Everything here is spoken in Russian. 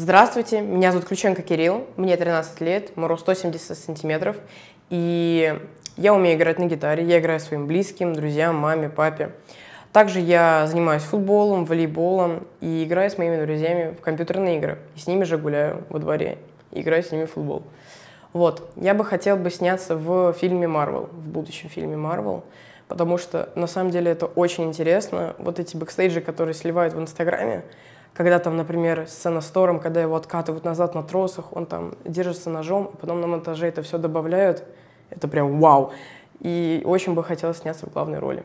Здравствуйте, меня зовут Ключенко Кирилл, мне 13 лет, мой рост 170 сантиметров, и я умею играть на гитаре, я играю своим близким, друзьям, маме, папе. Также я занимаюсь футболом, волейболом и играю с моими друзьями в компьютерные игры. И с ними же гуляю во дворе, и играю с ними в футбол. Вот, я бы хотел бы сняться в фильме Marvel, в будущем фильме Marvel, потому что на самом деле это очень интересно. Вот эти бэкстейджи, которые сливают в Инстаграме, когда там, например, сцена с Тором, когда его откатывают назад на тросах, он там держится ножом, а потом на монтаже это все добавляют, это прям вау. И очень бы хотелось сняться в главной роли.